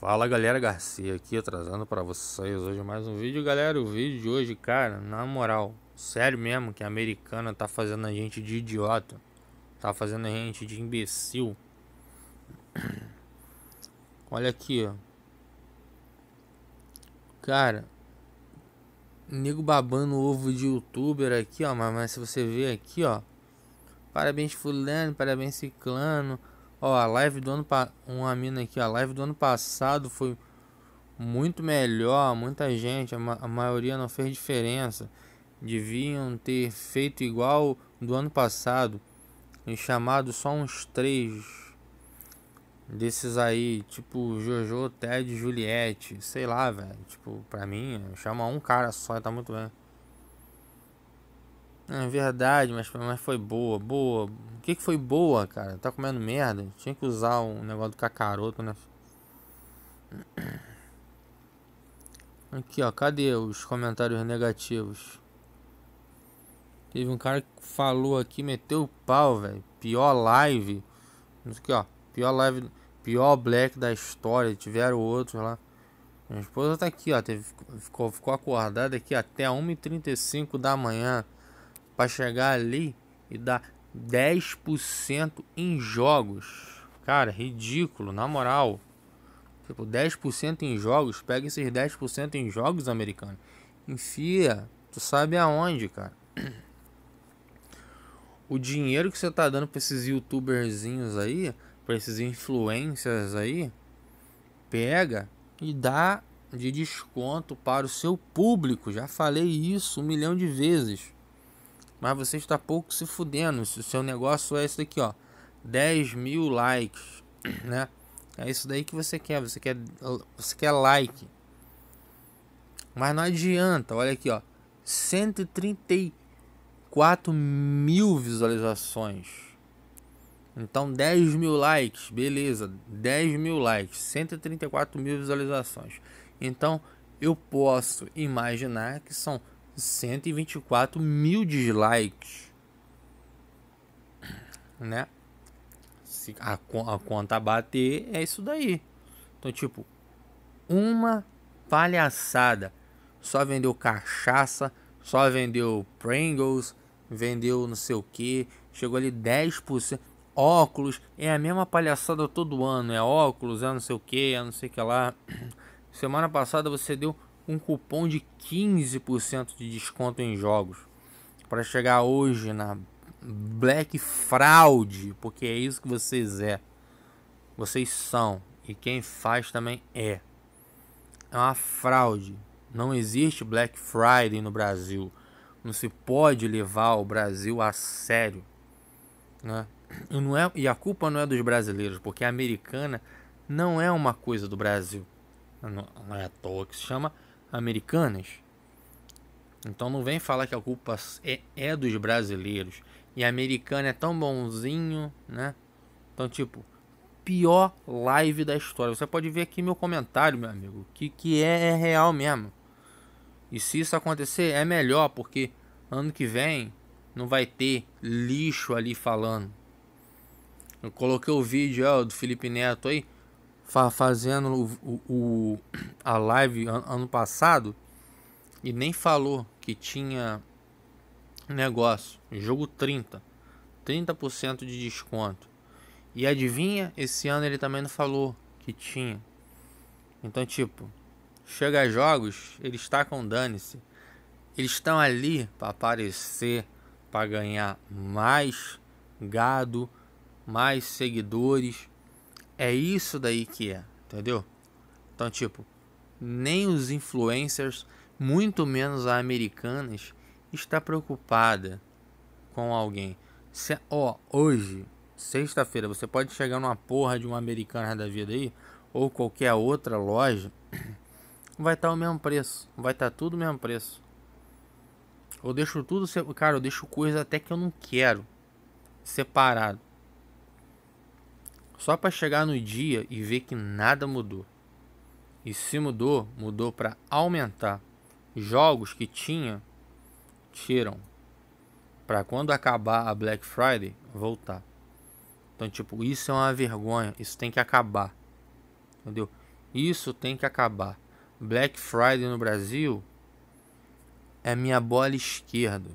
Fala galera Garcia aqui, atrasando para vocês hoje mais um vídeo, galera. O vídeo de hoje, cara, na moral, sério mesmo que a americana tá fazendo a gente de idiota, tá fazendo a gente de imbecil. Olha aqui, ó. Cara, nego babando ovo de youtuber aqui, ó, mas, mas se você ver aqui, ó, parabéns fulano, parabéns ciclano, Ó, a live do ano passado. Uma mina aqui, ó, a live do ano passado foi muito melhor. Muita gente, a, ma a maioria não fez diferença. Deviam ter feito igual do ano passado. E chamado só uns três desses aí, tipo Jojo, Ted, Juliette, sei lá, velho. Tipo, pra mim, chama um cara só, tá muito bem. É verdade, mas, mas foi boa, boa. O que, que foi boa, cara? Tá comendo merda? Tinha que usar um negócio do cacaroto, né? Aqui, ó, cadê os comentários negativos? Teve um cara que falou aqui, meteu o pau, velho. Pior live. Isso aqui, ó. Pior live. Pior black da história. Tiveram outros lá. Minha esposa tá aqui, ó. Teve, ficou, ficou acordada aqui até 1h35 da manhã para chegar ali e dar 10% em jogos. Cara, ridículo, na moral. Tipo, 10% em jogos, pega esses 10% em jogos americanos. Enfia, tu sabe aonde, cara. O dinheiro que você tá dando para esses youtuberzinhos aí, para esses influencers aí, pega e dá de desconto para o seu público. Já falei isso um milhão de vezes mas você está pouco se fudendo. Se o seu negócio é isso daqui, ó, 10 mil likes, né? É isso daí que você quer, você quer, você quer like. Mas não adianta, olha aqui, ó, 134 mil visualizações. Então 10 mil likes, beleza, 10 mil likes, 134 mil visualizações. Então eu posso imaginar que são 124 mil dislikes. Né? Se a, a conta bater, é isso daí. Então, tipo, uma palhaçada. Só vendeu cachaça, só vendeu Pringles, vendeu não sei o que. Chegou ali 10%. Óculos, é a mesma palhaçada todo ano. É óculos, é não sei o que, é não sei o que lá. Semana passada você deu um cupom de 15% de desconto em jogos para chegar hoje na Black Fraud, porque é isso que vocês é. Vocês são e quem faz também é. É uma fraude. Não existe Black Friday no Brasil. Não se pode levar o Brasil a sério, né? E, não é, e a culpa não é dos brasileiros, porque a americana não é uma coisa do Brasil. Não, não é à toa que se chama americanas. Então não vem falar que a culpa é, é dos brasileiros. E americano é tão bonzinho, né? Então, tipo, pior live da história. Você pode ver aqui meu comentário, meu amigo, que, que é, é real mesmo. E se isso acontecer, é melhor, porque ano que vem não vai ter lixo ali falando. Eu coloquei o vídeo ó, do Felipe Neto aí fa fazendo o, o, a live an ano passado e nem falou que tinha negócio, jogo 30, 30% de desconto. E adivinha, esse ano ele também não falou que tinha. Então, tipo, chega a jogos, eles tacam dane-se. Eles estão ali para aparecer, para ganhar mais gado, mais seguidores, é isso daí que é, entendeu? Então, tipo, nem os influencers, muito menos a americanas, está preocupada com alguém. Se, ó, hoje, sexta-feira, você pode chegar numa porra de uma americana da vida aí, ou qualquer outra loja, vai estar tá o mesmo preço. Vai estar tá tudo o mesmo preço. Eu deixo tudo, cara, eu deixo coisa até que eu não quero separado. Só para chegar no dia e ver que nada mudou. E se mudou, mudou para aumentar. Jogos que tinha, tiram. Para quando acabar a Black Friday, voltar. Então, tipo, isso é uma vergonha. Isso tem que acabar. Entendeu? Isso tem que acabar. Black Friday no Brasil é minha bola esquerda.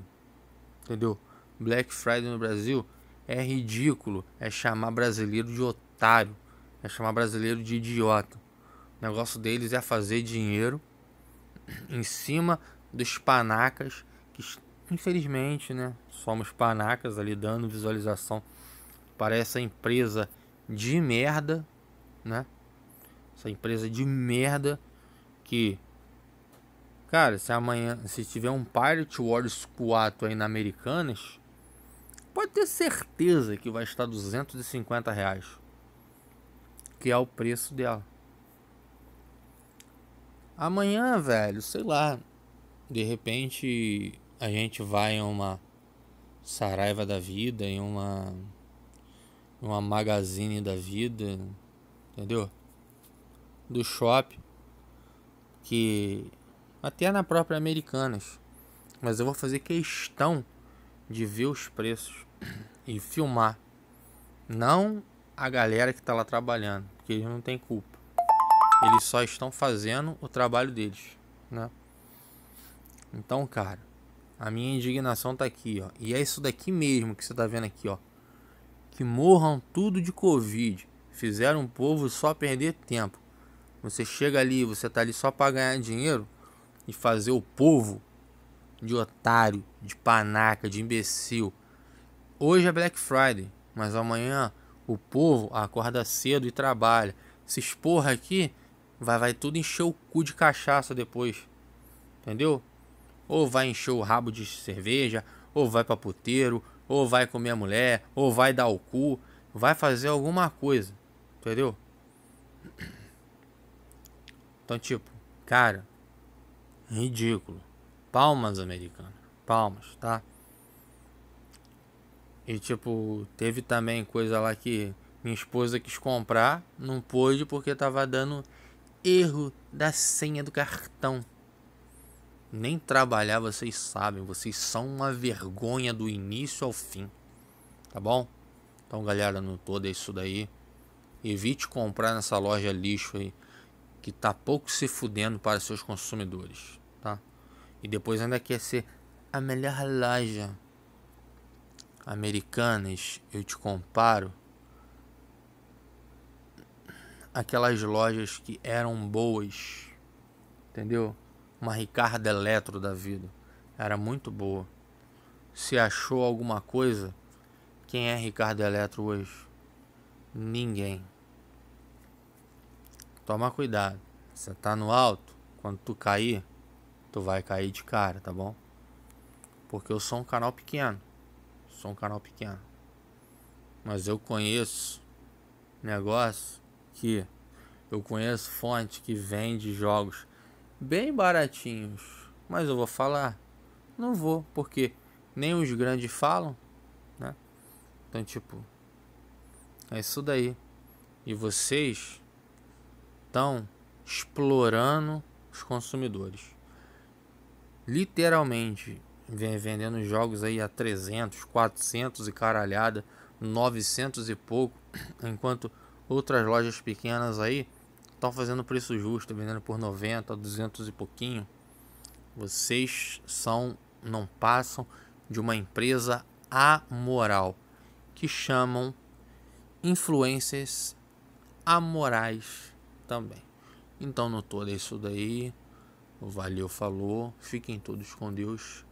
Entendeu? Black Friday no Brasil é ridículo. É chamar brasileiro de otário. É chamar brasileiro de idiota. O negócio deles é fazer dinheiro em cima dos panacas que infelizmente, né, somos panacas ali dando visualização para essa empresa de merda, né? Essa empresa de merda que cara, se amanhã, se tiver um Pirate Wars 4 aí na Americanas, pode ter certeza que vai estar 250 reais, que é o preço dela. Amanhã, velho, sei lá, de repente a gente vai em uma Saraiva da vida, em uma uma magazine da vida, entendeu? Do shopping que até na própria Americanas. Mas eu vou fazer questão de ver os preços e filmar. Não a galera que está lá trabalhando, porque eles não têm culpa. Eles só estão fazendo o trabalho deles, né? Então, cara, a minha indignação tá aqui, ó. E é isso daqui mesmo que você tá vendo aqui, ó. Que morram tudo de Covid. Fizeram o povo só perder tempo. Você chega ali, você tá ali só para ganhar dinheiro e fazer o povo de otário, de panaca, de imbecil. Hoje é Black Friday, mas amanhã o povo acorda cedo e trabalha. Se esporra aqui, vai, vai tudo encher o cu de cachaça depois. Entendeu? Ou vai encher o rabo de cerveja, ou vai pra puteiro, ou vai comer a mulher, ou vai dar o cu. Vai fazer alguma coisa. Entendeu? Então, tipo, cara, é ridículo. Palmas, americano. Palmas, tá? E tipo, teve também coisa lá que minha esposa quis comprar, não pôde porque tava dando erro da senha do cartão. Nem trabalhar vocês sabem, vocês são uma vergonha do início ao fim. Tá bom? Então, galera, no todo é isso daí. Evite comprar nessa loja lixo aí que tá pouco se fudendo para seus consumidores, tá? E depois ainda quer ser a melhor loja. Americanas, eu te comparo. Aquelas lojas que eram boas. Entendeu? Uma Ricardo Eletro da vida. Era muito boa. Se achou alguma coisa, quem é Ricardo Eletro hoje? Ninguém. Toma cuidado. Você tá no alto. Quando tu cair, tu vai cair de cara, tá bom? Porque eu sou um canal pequeno. Sou um canal pequeno. Mas eu conheço negócio que eu conheço fonte que vende jogos bem baratinhos. Mas eu vou falar? Não vou, porque nem os grandes falam, né? Então, tipo, é isso daí. E vocês estão explorando os consumidores literalmente vem vendendo jogos aí a 300, 400 e caralhada, 900 e pouco, enquanto outras lojas pequenas aí estão fazendo preço justo, vendendo por 90, 200 e pouquinho. Vocês são não passam de uma empresa amoral que chamam influências amorais também. Então, no todo isso daí, Valeu, falou. Fiquem todos com Deus.